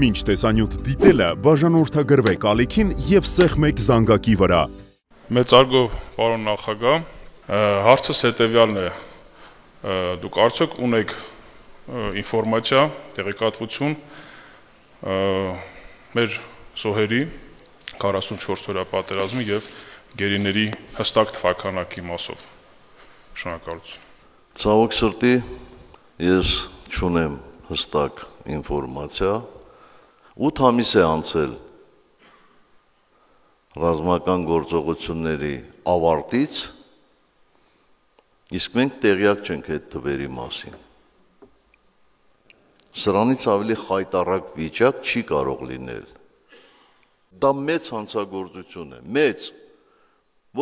Մինչ տեսանյութ դիտելը բաժանորդագրվեք ալիքին եւ սեղմեք զանգակի վրա։ Մեծ արգո պարոն նախագահ, հարցս հետեւյալն է։ Դուք արդյոք ունեք ինֆորմացիա, տեղեկատվություն մեր սոհերի 44 օրյա պատերազմի եւ գերիների հստակ թվականակի մասով։ Շնորհակալություն։ Ցավոք սրտի ես չունեմ հստակ ինֆորմացիա 8 ամիս է անցել ռազմական գործողությունների ավարտից, իսկ մենք տեղյակ չենք այդ թվերի մասին։ Սրանից ավելի խայտարակ վիճակ չի կարող լինել։ Դա մեծ հանցագործություն է, մեծ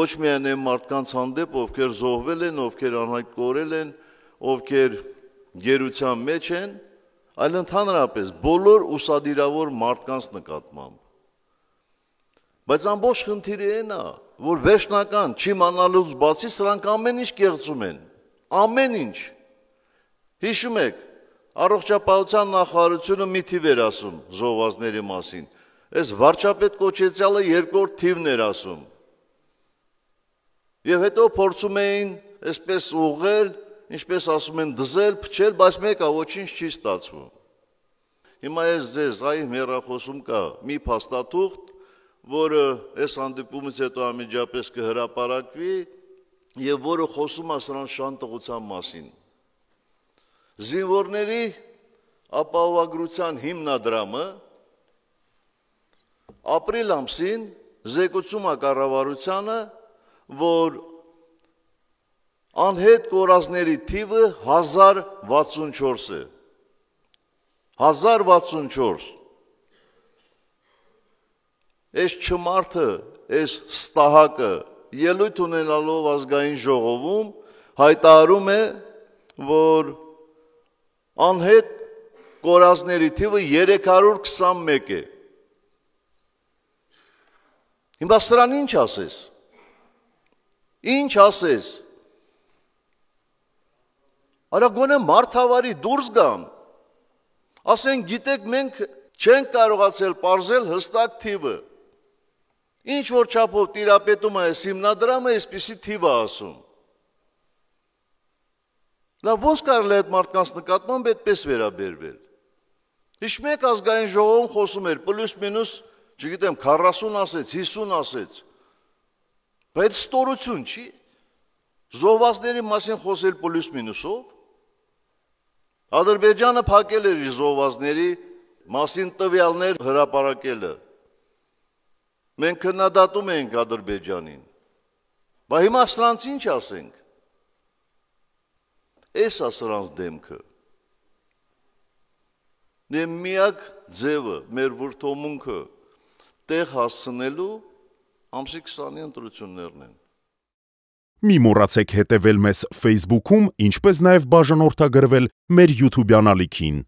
ոչ միայն այն մարդկանց հանդեպ, ովքեր զոհվել են, ովքեր անհայտ կորել են, ովքեր գերության մեջ են, այլ ընդհանրապես բոլոր ուսադիրավոր մարդկանց նկատմամբ։ Բայց ամբողջ խնդիրը այն է, որ վերջնական չիմանալուց բացի սրանք ամեն ինչ կեղծում են։ Ամեն ինչ։ Հիշում եք, առողջապահության նախարարությունը մի թիվ էր ասում զոհվածների մասին։ Այս վարչապետ Կոչեցյալը երկրորդ թիվն էր ասում։ Եվ հետո փորձում էին այսպես ուղղել ինչպես ասում են, դզել, փչել, բայց մեկը ոչինչ չի ստացվում։ Հիմա ես ձեզ այ հերախոսում կա մի փաստաթուղթ, որը այս հանդիպումից հետո ամիջապես կհրապարակվի եւ որը խոսում է սրան շանտղության մասին։ Զինվորների ապահովագրության հիմնադրամը ապրիլ ամսին զեկուցում է կառավարությանը, որ անհետ կորածների թիվը 1064 է։ 1064 Այս չմարթը, այս ստահակը ելույթ ունենալով ազգային ժողովում հայտարարում է, որ անհետ կորածների թիվը 321 է։ Հիմա սրան ինչ ասես։ Ինչ ասես։ Արա գոնե մարդավարի դուրս գամ։ Ասեն, գիտեք, մենք չենք կարողացել ողջել հստակ թիվը։ Ինչ որ չափով տիրապետում է այս հիմնադրամը, այսպիսի թիվը ասում։ Նա ո՞նց կարելի է այդ մարդկանց նկատմամբ այդպես վերաբերվել։ Իսկ մեկ ազգային ժողովում խոսում էր պլյուս մինուս, չգիտեմ, 40 ասեց, 50 ասեց։ Բայց ստորություն չի։ Զոհվածների մասին խոսել պլյուս մինուսով Ադրբեջանը փակել էր իր զոհվածների մասին տվյալներ հրապարակելը։ Մենք քննադատում ենք Ադրբեջանին։ Բայց հիմա սրանց ինչ ասենք։ Էս է սրանց դեմքը։ Դե միակ ձևը մեր վրթոմունքը տեղ հասնելու ամսի 20-ի ընտրություններն են։ Մի մոռացեք հետևել մեզ Facebook-ում, ինչպես նաև բաժանորդագրվել մեր YouTube-յան ալիքին։